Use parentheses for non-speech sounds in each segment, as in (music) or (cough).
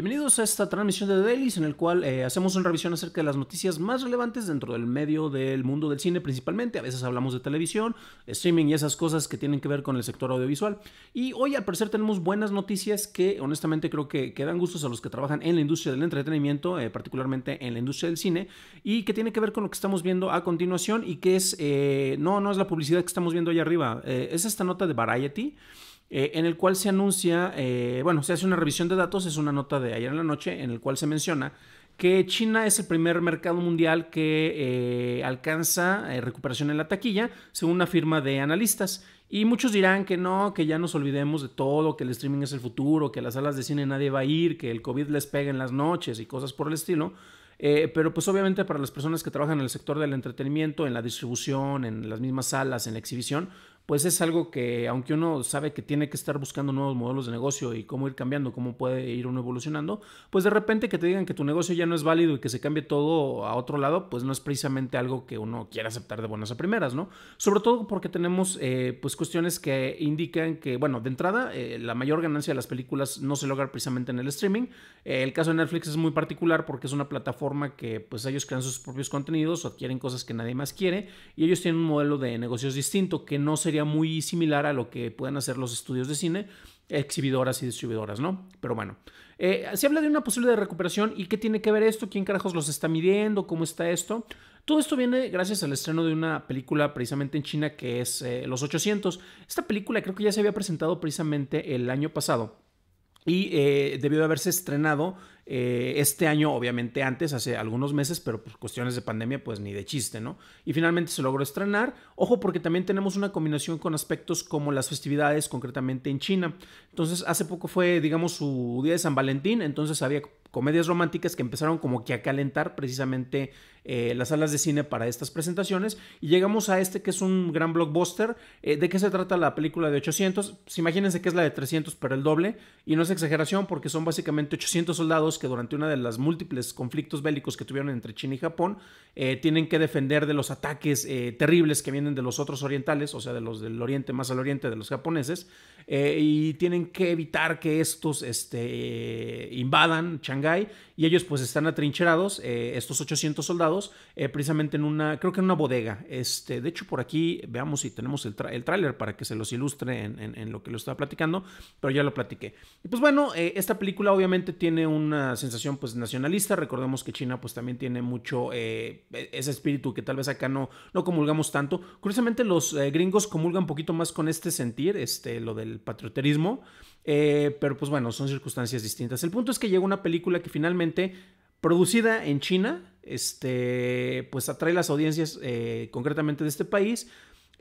Bienvenidos a esta transmisión de Dailies en el cual eh, hacemos una revisión acerca de las noticias más relevantes dentro del medio del mundo del cine principalmente. A veces hablamos de televisión, streaming y esas cosas que tienen que ver con el sector audiovisual. Y hoy al parecer tenemos buenas noticias que honestamente creo que, quedan dan gustos a los que trabajan en la industria del entretenimiento, eh, particularmente en la industria del cine, y que tiene que ver con lo que estamos viendo a continuación y que es, eh, no, no es la publicidad que estamos viendo allá arriba, es esta nota de Variety. Eh, en el cual se anuncia, eh, bueno, se hace una revisión de datos, es una nota de ayer en la noche, en el cual se menciona que China es el primer mercado mundial que eh, alcanza recuperación en la taquilla, según una firma de analistas. Y muchos dirán que no, que ya nos olvidemos de todo, que el streaming es el futuro, que las salas de cine nadie va a ir, que el COVID les pega en las noches y cosas por el estilo. pero pues obviamente para las personas que trabajan en el sector del entretenimiento, en la distribución, en las mismas salas, en la exhibición, pues es algo que aunque uno sabe que tiene que estar buscando nuevos modelos de negocio y cómo ir cambiando, cómo puede ir uno evolucionando, pues de repente que te digan que tu negocio ya no es válido y que se cambie todo a otro lado, pues no es precisamente algo que uno quiera aceptar de buenas a primeras, ¿no? Sobre todo porque tenemos eh, pues cuestiones que indican que, bueno, de entrada, eh, la mayor ganancia de las películas no se logra precisamente en el streaming. Eh, el caso de Netflix es muy particular porque es una plataforma que pues ellos crean sus propios contenidos o adquieren cosas que nadie más quiere y ellos tienen un modelo de negocios distinto que no sería muy similar a lo que pueden hacer los estudios de cine, exhibidoras y distribuidoras, ¿no? Pero bueno, eh, se habla de una posible recuperación y qué tiene que ver esto, quién carajos los está midiendo, cómo está esto. Todo esto viene gracias al estreno de una película precisamente en China que es eh, Los 800. Esta película creo que ya se había presentado precisamente el año pasado y eh, debió de haberse estrenado eh, este año, obviamente antes, hace algunos meses, pero por cuestiones de pandemia, pues ni de chiste, ¿no? Y finalmente se logró estrenar. Ojo, porque también tenemos una combinación con aspectos como las festividades, concretamente en China. Entonces, hace poco fue, digamos, su día de San Valentín, entonces había comedias románticas que empezaron como que a calentar precisamente eh, las salas de cine para estas presentaciones. Y llegamos a este que es un gran blockbuster. Eh, ¿De qué se trata la película de 800? Pues imagínense que es la de 300, pero el doble. Y no es exageración porque son básicamente 800 soldados que durante una de las múltiples conflictos bélicos que tuvieron entre China y Japón, eh, tienen que defender de los ataques terribles que vienen de los otros orientales, o sea, de los del oriente más al oriente, de los japoneses. y tienen que evitar que estos este, invadan y ellos pues están atrincherados, eh, estos 800 soldados, eh, precisamente en una, creo que en una bodega. Este, de hecho, por aquí veamos si tenemos el, tráiler para que se los ilustre en, lo que lo estaba platicando, pero ya lo platiqué. Y pues bueno, eh, esta película obviamente tiene una sensación pues nacionalista, recordemos que China pues también tiene mucho e-, ese espíritu que tal vez acá no, no comulgamos tanto. Curiosamente los gringos comulgan un poquito más con este sentir, este, lo del patrioterismo, pero pues bueno, son circunstancias distintas. El punto es que llega una película que finalmente, producida en China, este, pues atrae las audiencias eh, concretamente de este país.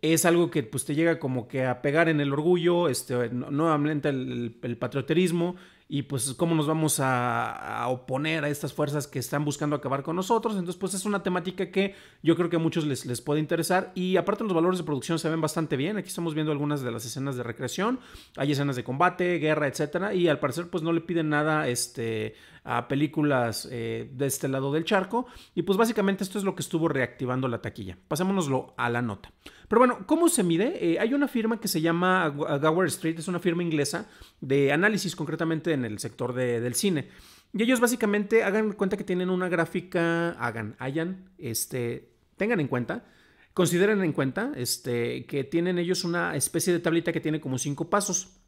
Es algo que pues te llega como que a pegar en el orgullo, este, nuevamente el, el patrioterismo, y pues cómo nos vamos a, oponer a estas fuerzas que están buscando acabar con nosotros. Entonces, pues es una temática que yo creo que a muchos les, les puede interesar y aparte los valores de producción se ven bastante bien. Aquí estamos viendo algunas de las escenas de recreación, hay escenas de combate, guerra, etcétera y al parecer pues no le piden nada este a películas eh, de este lado del charco. Y pues básicamente esto es lo que estuvo reactivando la taquilla. Pasémonoslo a la nota. Pero bueno, ¿cómo se mide? Eh, hay una firma que se llama Gower Street, es una firma inglesa de análisis concretamente de en el sector del cine. Y ellos básicamente hagan cuenta que tienen una gráfica, hagan, hayan, este, tengan en cuenta, consideren en cuenta este, que tienen ellos una especie de tablita que tiene como cinco pasos.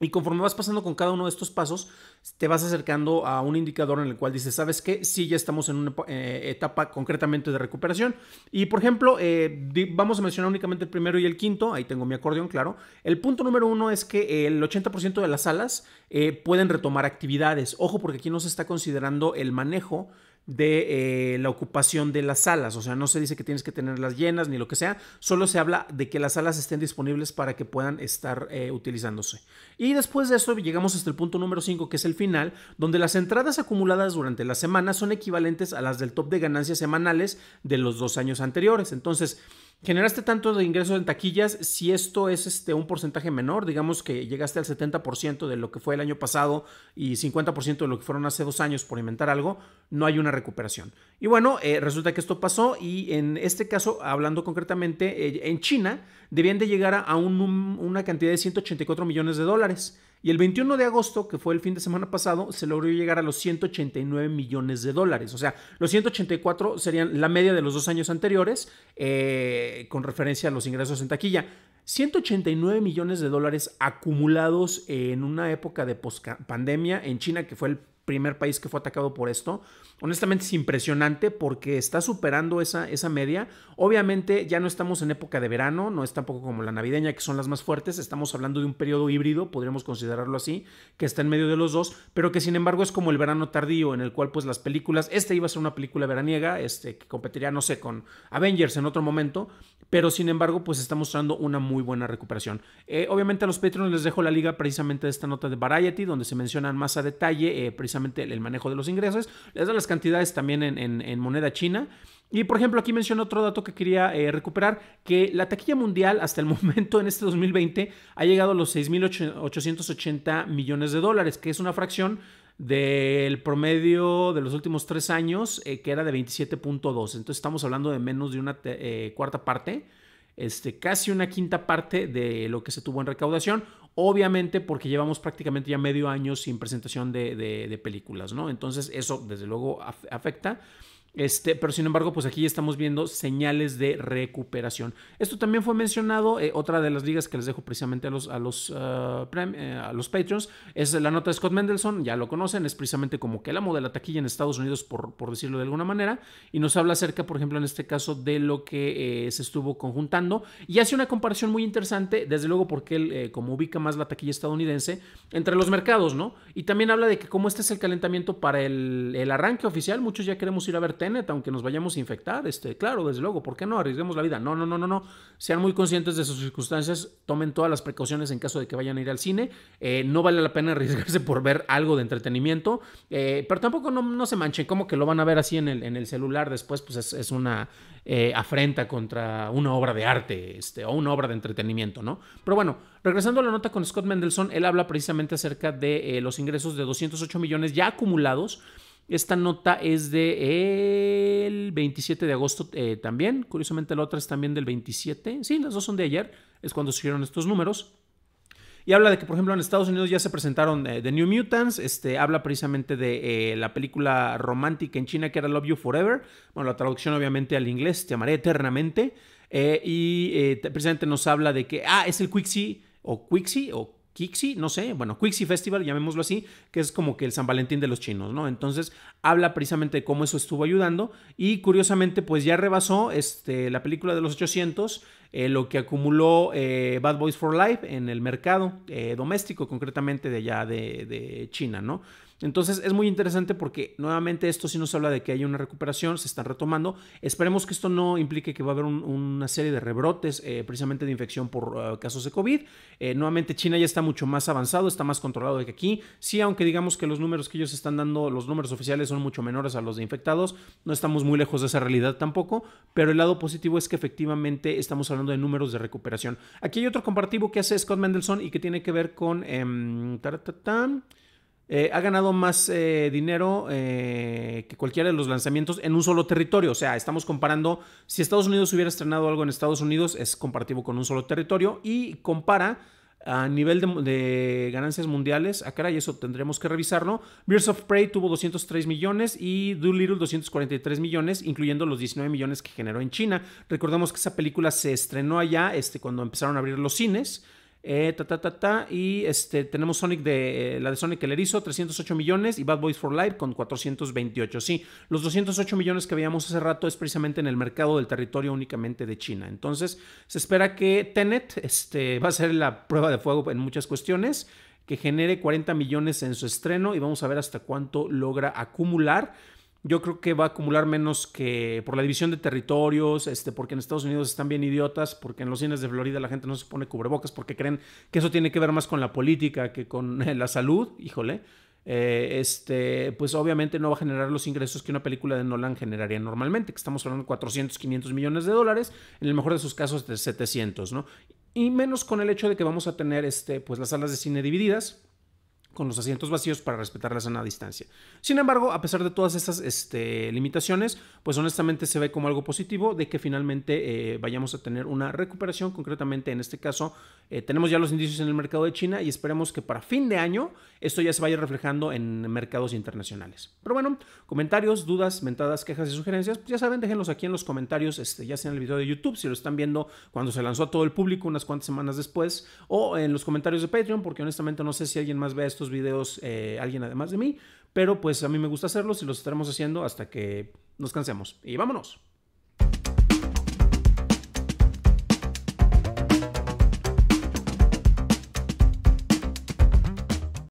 Y conforme vas pasando con cada uno de estos pasos, te vas acercando a un indicador en el cual dices, ¿sabes qué? Sí, ya estamos en una eh, etapa concretamente de recuperación. Y por ejemplo, eh, vamos a mencionar únicamente el primero y el quinto, ahí tengo mi acordeón, claro. El punto número uno es que el 80% de las salas eh, pueden retomar actividades. Ojo, porque aquí no se está considerando el manejo de eh, la ocupación de las salas. O sea, no se dice que tienes que tenerlas llenas ni lo que sea, solo se habla de que las salas estén disponibles para que puedan estar eh, utilizándose. Y después de eso llegamos hasta el punto número 5, que es el final, donde las entradas acumuladas durante la semana son equivalentes a las del top de ganancias semanales de los dos años anteriores. Entonces, generaste tanto de ingresos en taquillas si esto es este, un porcentaje menor, digamos que llegaste al 70% de lo que fue el año pasado y 50% de lo que fueron hace dos años por inventar algo, no hay una recuperación. Y bueno, eh, resulta que esto pasó y en este caso, hablando concretamente, eh, en China debían de llegar a una cantidad de 184 millones de dólares. Y el 21 de agosto, que fue el fin de semana pasado, se logró llegar a los 189 millones de dólares. O sea, los 184 serían la media de los dos años anteriores eh, con referencia a los ingresos en taquilla. 189 millones de dólares acumulados en una época de post pandemia en China, que fue el primer país que fue atacado por esto. Honestamente es impresionante porque está superando esa, esa media. Obviamente ya no estamos en época de verano, no es tampoco como la navideña que son las más fuertes, estamos hablando de un periodo híbrido, podríamos considerarlo así, que está en medio de los dos, pero que sin embargo es como el verano tardío en el cual pues las películas, esta iba a ser una película veraniega, este, que competiría no sé, con Avengers en otro momento, pero sin embargo pues está mostrando una muy buena recuperación. Eh, obviamente a los Patreons les dejo la liga precisamente de esta nota de Variety, donde se mencionan más a detalle eh, precisamente el manejo de los ingresos. Les dan las cantidades también en, moneda china. Y por ejemplo, aquí menciono otro dato que quería eh, recuperar, que la taquilla mundial hasta el (laughs) momento en este 2020 ha llegado a los 6.880 millones de dólares, que es una fracción del promedio de los últimos tres años, eh, que era de 27.2. Entonces estamos hablando de menos de una eh, cuarta parte este, casi una quinta parte de lo que se tuvo en recaudación, obviamente porque llevamos prácticamente ya medio año sin presentación de, de, de películas, ¿no? Entonces eso desde luego afecta. Este, pero sin embargo, pues aquí estamos viendo señales de recuperación. Esto también fue mencionado, eh, otra de las ligas que les dejo precisamente a los, a los, eh, eh, a los Patreons, es la nota de Scott Mendelssohn, ya lo conocen, es precisamente como que el amo de la taquilla en Estados Unidos, por, por decirlo de alguna manera, y nos habla acerca, por ejemplo, en este caso, de lo que se estuvo conjuntando y hace una comparación muy interesante, desde luego porque él, como ubica más la taquilla estadounidense, entre los mercados, ¿no? Y también habla de que como este es el calentamiento para el arranque oficial, muchos ya queremos ir a ver Tenet aunque nos vayamos a infectar. Este, claro, desde luego, ¿por qué no? Arriesguemos la vida. No, no, no, no, no. Sean muy conscientes de sus circunstancias, tomen todas las precauciones en caso de que vayan a ir al cine. Eh, no vale la pena arriesgarse por ver algo de entretenimiento, eh, pero tampoco no, se manchen, como que lo van a ver así en el, en el celular después, pues es, una eh, afrenta contra una obra de arte este, o una obra de entretenimiento, ¿no? Pero bueno, regresando a la nota con Scott Mendelson, él habla precisamente acerca de los ingresos de 208 millones ya acumulados esta nota es de el 27 de agosto eh, también. Curiosamente la otra es también del 27. Sí, las dos son de ayer. Es cuando surgieron estos números. Y habla de que, por ejemplo, en Estados Unidos ya se presentaron eh, The New Mutants. Este, habla precisamente de eh, la película romántica en China que era Love You Forever. Bueno, la traducción obviamente al inglés, Te amaré eternamente. y precisamente nos habla de que, ah, es el Quixi o Quixi o Quixi, no sé, bueno, Quixi Festival, llamémoslo así, que es como que el San Valentín de los chinos, ¿no? Entonces habla precisamente de cómo eso estuvo ayudando y curiosamente pues ya rebasó este, la película de los 800, eh, lo que acumuló eh, Bad Boys for Life en el mercado eh, doméstico, concretamente de allá de China, ¿no? Entonces es muy interesante porque nuevamente esto sí nos habla de que hay una recuperación, se están retomando. Esperemos que esto no implique que va a haber una serie de rebrotes eh, precisamente de infección por eh, casos de COVID. Eh, nuevamente China ya está mucho más avanzado, está más controlado de que aquí. Sí, aunque digamos que los números que ellos están dando, los números oficiales son mucho menores a los de infectados, no estamos muy lejos de esa realidad tampoco, pero el lado positivo es que efectivamente estamos hablando de números de recuperación. Aquí hay otro comparativo que hace Scott Mendelssohn y que tiene que ver con... Em, eh, ha ganado más eh, dinero eh, que cualquiera de los lanzamientos en un solo territorio. O sea, estamos comparando, si Estados Unidos hubiera estrenado algo en Estados Unidos, es comparativo con un solo territorio y compara a nivel de, ganancias mundiales. Ah, cara Y eso tendremos que revisarlo. Birds of Prey tuvo 203 millones y Doolittle 243 millones, incluyendo los 19 millones que generó en China. Recordemos que esa película se estrenó allá este, cuando empezaron a abrir los cines. Eh, ta, ta, Y este, tenemos Sonic de eh, la de Sonic el Erizo, 308 millones, y Bad Boys for Life con 428. Sí, los 208 millones que veíamos hace rato es precisamente en el mercado del territorio únicamente de China. Entonces, se espera que Tenet este, (laughs) va a ser la prueba de fuego en muchas cuestiones, que genere 40 millones en su estreno, y vamos a ver hasta cuánto logra acumular yo creo que va a acumular menos que por la división de territorios, este, porque en Estados Unidos están bien idiotas, porque en los cines de Florida la gente no se pone cubrebocas, porque creen que eso tiene que ver más con la política que con (laughs) la salud, híjole. Eh, este, pues obviamente no va a generar los ingresos que una película de Nolan generaría normalmente, que estamos hablando de 400, 500 millones de dólares, en el mejor de sus casos de 700, ¿no? Y menos con el hecho de que vamos a tener este, pues las salas de cine divididas, con los asientos vacíos para respetar la sana distancia. Sin embargo, a pesar de todas estas limitaciones, pues honestamente se ve como algo positivo de que finalmente eh, vayamos a tener una recuperación. Concretamente, en este caso, eh, tenemos ya los indicios en el mercado de China y esperemos que para fin de año esto ya se vaya reflejando en mercados internacionales. Pero bueno, comentarios, dudas, mentadas, quejas y sugerencias, pues ya saben, déjenlos aquí en los comentarios, este, ya sea en el video de YouTube, si lo están viendo cuando se lanzó a todo el público unas cuantas semanas después, o en los comentarios de Patreon, porque honestamente no sé si alguien más ve estos videos eh, alguien además de mí, pero pues a mí me gusta hacerlos y los estaremos haciendo hasta que nos cansemos. Y vámonos.